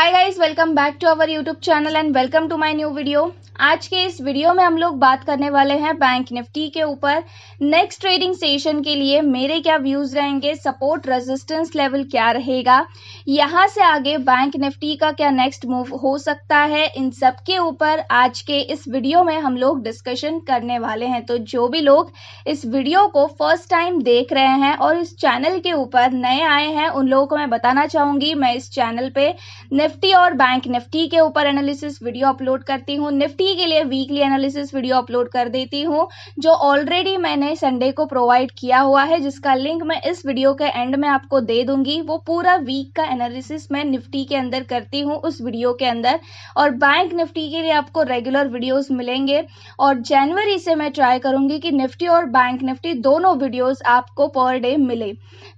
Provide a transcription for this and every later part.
hi guys welcome back to our youtube channel and welcome to my new video आज के इस video में हम लोग बात करने वाले हैं बैंक निफ्टी के ऊपर नेक्स्ट ट्रेडिंग सेशन के लिए मेरे क्या व्यूज रहेंगे सपोर्ट रेजिस्टेंस लेवल क्या रहेगा यहाँ से आगे बैंक निफ्टी का क्या नेक्स्ट मूव हो सकता है इन सब के ऊपर आज के इस वीडियो में हम लोग डिस्कशन करने वाले हैं तो जो भी लोग इस वीडियो को फर्स्ट टाइम देख रहे हैं और इस चैनल के ऊपर नए आए हैं उन लोगों को मैं बताना चाहूंगी मैं इस चैनल पे निफ्टी और बैंक निफ्टी के ऊपर एनालिसिस वीडियो अपलोड करती हूँ निफ्टी ही के लिए वीकली एनालिसिस वीडियो अपलोड कर देती हूँ जो ऑलरेडी मैंने संडे को प्रोवाइड किया हुआ है जिसका लिंक मैं इस वीडियो के एंड में आपको दे दूंगी वो पूरा वीक का एनालिसिस मैं निफ्टी के अंदर करती हूँ उस वीडियो के अंदर और बैंक निफ्टी के लिए आपको रेगुलर वीडियोस मिलेंगे और जनवरी से मैं ट्राई करूंगी कि निफ्टी और बैंक निफ्टी दोनों वीडियोस आपको पर डे मिले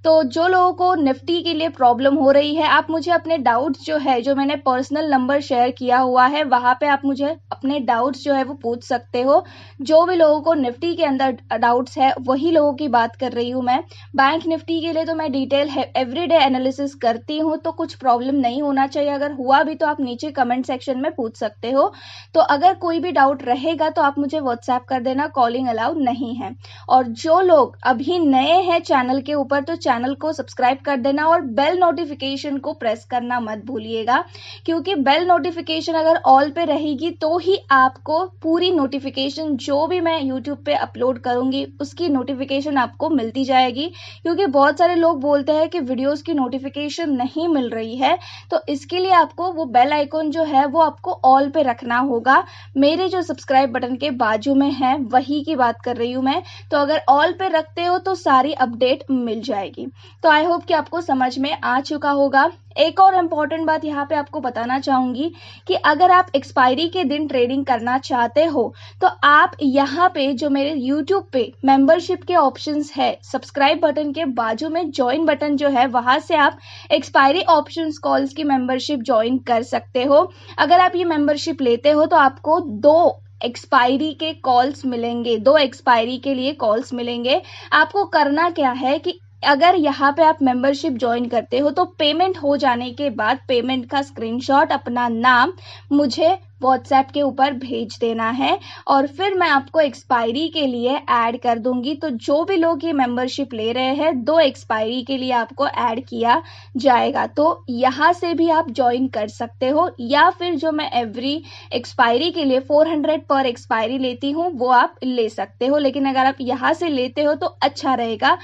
तो जो लोगों को निफ्टी के लिए प्रॉब्लम हो रही है आप मुझे अपने डाउट्स जो है जो मैंने पर्सनल नंबर शेयर किया हुआ है वहां पे आप मुझे अपने डाउट्स जो है वो पूछ सकते हो जो भी लोगों को निफ्टी के अंदर डाउट्स है वही लोगों की बात कर रही हूँ मैं बैंक निफ्टी के लिए तो मैं डिटेल एवरीडे एनालिसिस करती हूँ तो कुछ प्रॉब्लम नहीं होना चाहिए अगर हुआ भी तो आप नीचे कमेंट सेक्शन में पूछ सकते हो तो अगर कोई भी डाउट रहेगा तो आप मुझे व्हाट्सएप कर देना कॉलिंग अलाउड नहीं है और जो लोग अभी नए हैं चैनल के ऊपर तो चैनल को सब्सक्राइब कर देना और बेल नोटिफिकेशन को प्रेस करना मत भूलिएगा क्योंकि बेल नोटिफिकेशन अगर ऑल पे रहेगी तो ही आपको पूरी नोटिफिकेशन जो भी मैं यूट्यूब पे अपलोड करूंगी उसकी नोटिफिकेशन आपको मिलती जाएगी क्योंकि बहुत सारे लोग बोलते हैं कि वीडियोस की नोटिफिकेशन नहीं मिल रही है तो इसके लिए आपको वो बेल आइकॉन जो है वो आपको ऑल पे रखना होगा मेरे जो सब्सक्राइब बटन के बाजू में है वही की बात कर रही हूँ मैं तो अगर ऑल पे रखते हो तो सारी अपडेट मिल जाएगी तो आई होप कि आपको समझ में आ चुका होगा एक और इम्पॉर्टेंट बात यहाँ पे आपको बताना चाहूंगी कि अगर आप एक्सपायरी के दिन ट्रेडिंग करना चाहते हो तो आप यहाँ पे जो मेरे यूट्यूब पे मेंबरशिप के ऑप्शंस है सब्सक्राइब बटन के बाजू में ज्वाइन बटन जो है वहाँ से आप एक्सपायरी ऑप्शन कॉल्स की मेंबरशिप ज्वाइन कर सकते हो अगर आप ये मेंबरशिप लेते हो तो आपको दो एक्सपायरी के कॉल्स मिलेंगे दो एक्सपायरी के लिए कॉल्स मिलेंगे आपको करना क्या है कि अगर यहाँ पे आप मेंबरशिप ज्वाइन करते हो तो पेमेंट हो जाने के बाद पेमेंट का स्क्रीनशॉट अपना नाम मुझे व्हाट्सएप के ऊपर भेज देना है और फिर मैं आपको एक्सपायरी के लिए ऐड कर दूंगी तो जो भी लोग ये मेंबरशिप ले रहे हैं दो एक्सपायरी के लिए आपको ऐड किया जाएगा तो यहाँ से भी आप ज्वाइन कर सकते हो या फिर जो मैं एवरी एक्सपायरी के लिए 400 पर एक्सपायरी लेती हूँ वो आप ले सकते हो लेकिन अगर आप यहाँ से लेते हो तो अच्छा रहेगा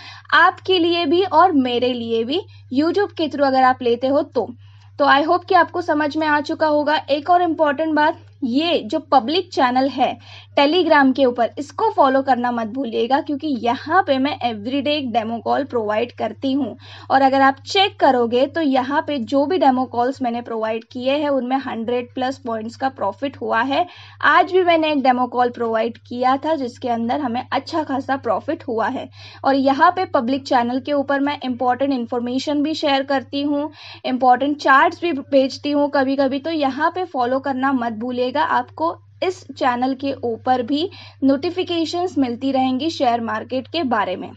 आपके लिए भी और मेरे लिए भी यूट्यूब के थ्रू अगर आप लेते हो तो तो आई होप कि आपको समझ में आ चुका होगा एक और इम्पॉर्टेंट बात ये जो पब्लिक चैनल है टेलीग्राम के ऊपर इसको फॉलो करना मत भूलिएगा क्योंकि यहाँ पे मैं एवरीडे एक डेमो कॉल प्रोवाइड करती हूँ और अगर आप चेक करोगे तो यहाँ पे जो भी डेमो कॉल्स मैंने प्रोवाइड किए हैं उनमें हंड्रेड प्लस पॉइंट्स का प्रॉफिट हुआ है आज भी मैंने एक डेमो कॉल प्रोवाइड किया था जिसके अंदर हमें अच्छा खासा प्रॉफिट हुआ है और यहाँ पे पब्लिक चैनल के ऊपर मैं इंपॉर्टेंट इन्फॉर्मेशन भी शेयर करती हूँ इंपॉर्टेंट चार्ट भी भेजती हूँ कभी कभी तो यहाँ पे फॉलो करना मत भूलिएगा आपको इस चैनल के ऊपर भी नोटिफिकेशंस मिलती रहेंगी शेयर मार्केट के बारे में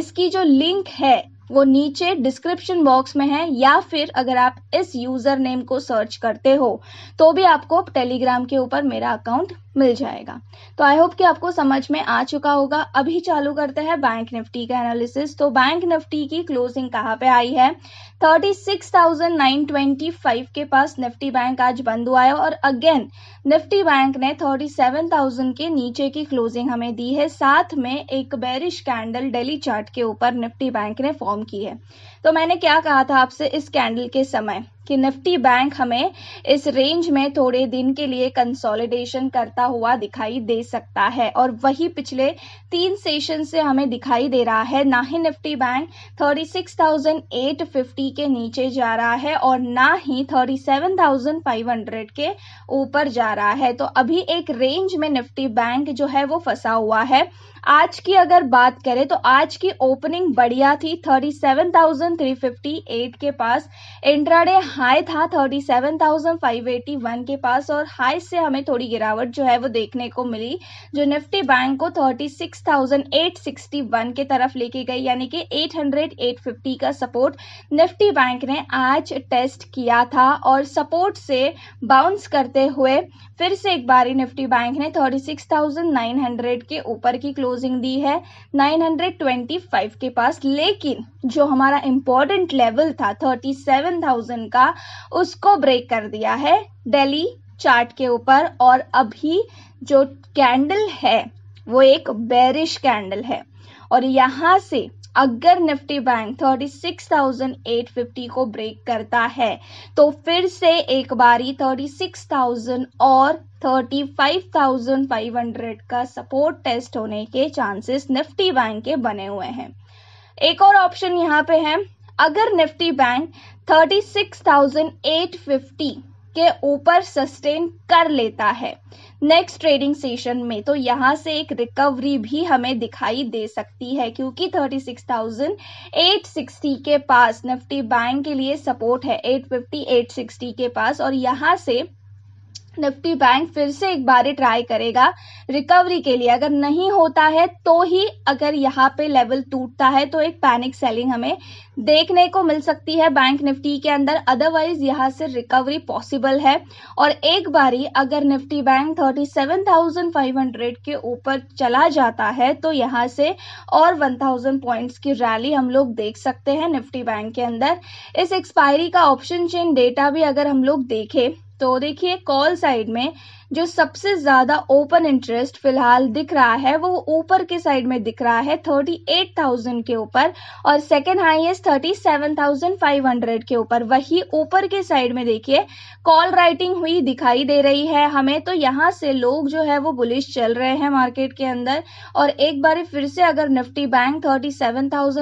इसकी जो लिंक है वो नीचे डिस्क्रिप्शन बॉक्स में है या फिर अगर आप इस यूज़र नेम को सर्च करते हो तो भी आपको टेलीग्राम के ऊपर मेरा अकाउंट मिल जाएगा तो आई होप कि आपको समझ में आ चुका होगा अभी चालू करते हैं बैंक निफ्टी का एनालिसिस तो बैंक निफ्टी की क्लोजिंग कहाँ पे आई है 36,925 के पास निफ्टी बैंक आज बंद हुआ है और अगेन निफ्टी बैंक ने 37,000 के नीचे की क्लोजिंग हमें दी है साथ में एक बेरिश कैंडल डेली चार्ट के ऊपर निफ्टी बैंक ने फॉर्म की है तो मैंने क्या कहा था आपसे इस कैंडल के समय कि निफ्टी बैंक हमें इस रेंज में थोड़े दिन के लिए कंसोलिडेशन करता हुआ दिखाई दे सकता है और वही पिछले तीन सेशन से हमें दिखाई दे रहा है ना ही निफ्टी बैंक 36,850 के नीचे जा रहा है और ना ही 37,500 के ऊपर जा रहा है तो अभी एक रेंज में निफ्टी बैंक जो है वो फंसा हुआ है आज की अगर बात करें तो आज की ओपनिंग बढ़िया थी 37,358 के पास इंट्राडे हाई था 37,581 के पास और हाई से हमें थोड़ी गिरावट जो है वो देखने को मिली जो निफ्टी बैंक को 36,861 के तरफ लेके गई यानी कि 800 850 का सपोर्ट निफ्टी बैंक ने आज टेस्ट किया था और सपोर्ट से बाउंस करते हुए फिर से एक बार निफ्टी बैंक ने 36,900 के ऊपर की क्लोजिंग दी है 925 के पास लेकिन जो हमारा इम्पोर्टेंट लेवल था 37,000 का उसको ब्रेक कर दिया है दिल्ली चार्ट के ऊपर और अभी जो कैंडल है वो एक बेरिश कैंडल है और यहाँ से अगर निफ्टी बैंक 36,850 को ब्रेक करता है तो फिर से एक बारी 36,000 और 35,500 का सपोर्ट टेस्ट होने के चांसेस निफ्टी बैंक के बने हुए हैं एक और ऑप्शन यहाँ पे है अगर निफ्टी बैंक 36,850 के ऊपर सस्टेन कर लेता है नेक्स्ट ट्रेडिंग सेशन में तो यहाँ से एक रिकवरी भी हमें दिखाई दे सकती है क्योंकि 36,860 के पास निफ्टी बैंक के लिए सपोर्ट है 850 860 के पास और यहाँ से निफ्टी बैंक फिर से एक बार ट्राई करेगा रिकवरी के लिए अगर नहीं होता है तो ही अगर यहाँ पे लेवल टूटता है तो एक पैनिक सेलिंग हमें देखने को मिल सकती है बैंक निफ्टी के अंदर अदरवाइज यहाँ से रिकवरी पॉसिबल है और एक बारी अगर निफ्टी बैंक 37,500 के ऊपर चला जाता है तो यहाँ से और 1,000 पॉइंट्स की रैली हम लोग देख सकते हैं निफ्टी बैंक के अंदर इस एक्सपायरी का ऑप्शन चेन डेटा भी अगर हम लोग देखें तो देखिए कॉल साइड में जो सबसे ज़्यादा ओपन इंटरेस्ट फिलहाल दिख रहा है वो ऊपर के साइड में दिख रहा है 38,000 के ऊपर और सेकेंड हाईएस्ट 37,500 के ऊपर वही ऊपर के साइड में देखिए कॉल राइटिंग हुई दिखाई दे रही है हमें तो यहाँ से लोग जो है वो बुलिश चल रहे हैं मार्केट के अंदर और एक बार फिर से अगर निफ्टी बैंक थर्टी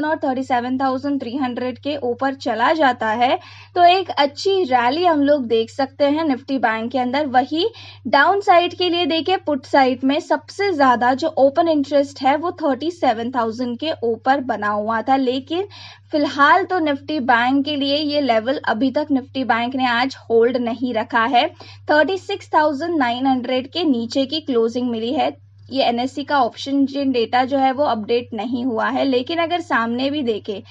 और थर्टी के ऊपर चला जाता है तो एक अच्छी रैली हम लोग देख सकते हैं निफ्टी बैंक के अंदर वही डाउन साइड के लिए देखिए पुट साइड में सबसे ज़्यादा जो ओपन इंटरेस्ट है वो थर्टी सेवन थाउजेंड के ऊपर बना हुआ था लेकिन फिलहाल तो निफ्टी बैंक के लिए ये लेवल अभी तक निफ्टी बैंक ने आज होल्ड नहीं रखा है thirty six thousand nine hundred के नीचे की क्लोजिंग मिली है ये एनएससी का ऑप्शन जिन डेटा जो है वो अपडेट नहीं हुआ है लेकिन अगर सामने भी देखे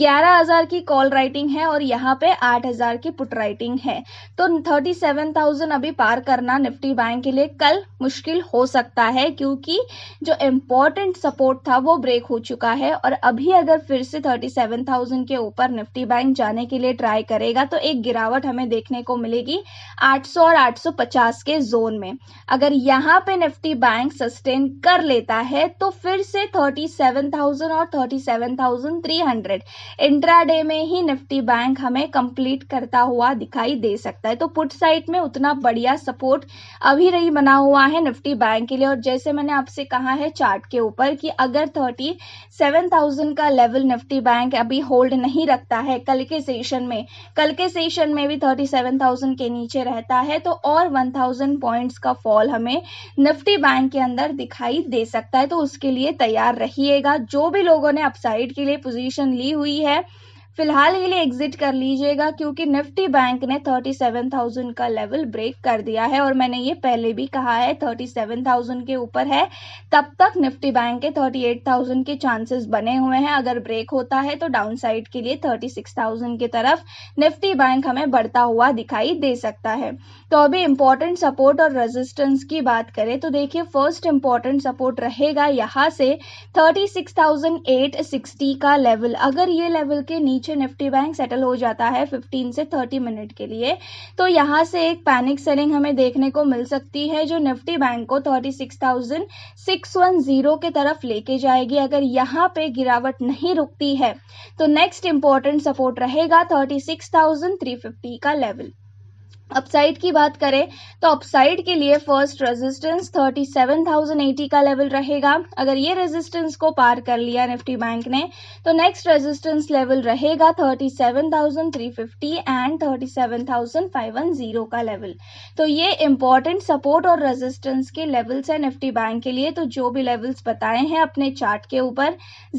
11000 की कॉल राइटिंग है और यहाँ पे 8000 की पुट राइटिंग है तो 37000 अभी पार करना निफ्टी बैंक के लिए कल मुश्किल हो सकता है क्योंकि जो इम्पोर्टेंट सपोर्ट था वो ब्रेक हो चुका है और अभी अगर फिर से थर्टी के ऊपर निफ्टी बैंक जाने के लिए ट्राई करेगा तो एक गिरावट हमें देखने को मिलेगी आठ और आठ के जोन में अगर यहाँ पे निफ्टी बैंक सस्टेन कर लेता है तो फिर से 37,000 और 37,300 इंट्राडे में ही निफ्टी बैंक हमें कंप्लीट करता हुआ दिखाई दे सकता है तो पुट साइड में उतना बढ़िया सपोर्ट अभी नहीं बना हुआ है निफ्टी बैंक के लिए और जैसे मैंने आपसे कहा है चार्ट के ऊपर कि अगर 37,000 का लेवल निफ्टी बैंक अभी होल्ड नहीं रखता है कल के सेशन में कल के सेशन में भी थर्टी के नीचे रहता है तो और वन पॉइंट्स का फॉल हमें निफ्टी बैंक के अंदर दिखाई दे सकता है तो उसके लिए तैयार रहिएगा जो भी लोगों ने अपसाइड के लिए पोजीशन ली हुई है फिलहाल के लिए एग्जिट कर लीजिएगा क्योंकि निफ्टी बैंक ने 37,000 का लेवल ब्रेक कर दिया है और मैंने ये पहले भी कहा है 37,000 के ऊपर है तब तक निफ्टी बैंक के 38,000 के चांसेस बने हुए हैं अगर ब्रेक होता है तो डाउन साइड के लिए 36,000 की तरफ निफ्टी बैंक हमें बढ़ता हुआ दिखाई दे सकता है तो अभी इंपॉर्टेंट सपोर्ट और रेजिस्टेंस की बात करें तो देखिए फर्स्ट इंपॉर्टेंट सपोर्ट रहेगा यहाँ से थर्टी का लेवल अगर ये लेवल के नीचे नीचे निफ्टी बैंक सेटल हो जाता है 15 से 30 मिनट के लिए तो यहाँ से एक पैनिक सेलिंग हमें देखने को मिल सकती है जो निफ्टी बैंक को 36,610 के तरफ लेके जाएगी अगर यहाँ पे गिरावट नहीं रुकती है तो नेक्स्ट इंपॉर्टेंट सपोर्ट रहेगा थर्टी का लेवल अपसाइड की बात करें तो अपसाइड के लिए फर्स्ट रेजिस्टेंस 37,080 का लेवल रहेगा अगर ये रेजिस्टेंस को पार कर लिया निफ्टी बैंक ने तो नेक्स्ट रेजिस्टेंस लेवल रहेगा 37,350 एंड 37,510 का लेवल तो ये इंपॉर्टेंट सपोर्ट और रेजिस्टेंस के लेवल्स है निफ्टी बैंक के लिए तो जो भी लेवल्स बताए हैं अपने चार्ट के ऊपर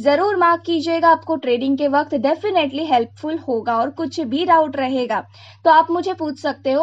ज़रूर मार्क कीजिएगा आपको ट्रेडिंग के वक्त डेफिनेटली हेल्पफुल होगा और कुछ भी डाउट रहेगा तो आप मुझे पूछ सकते हो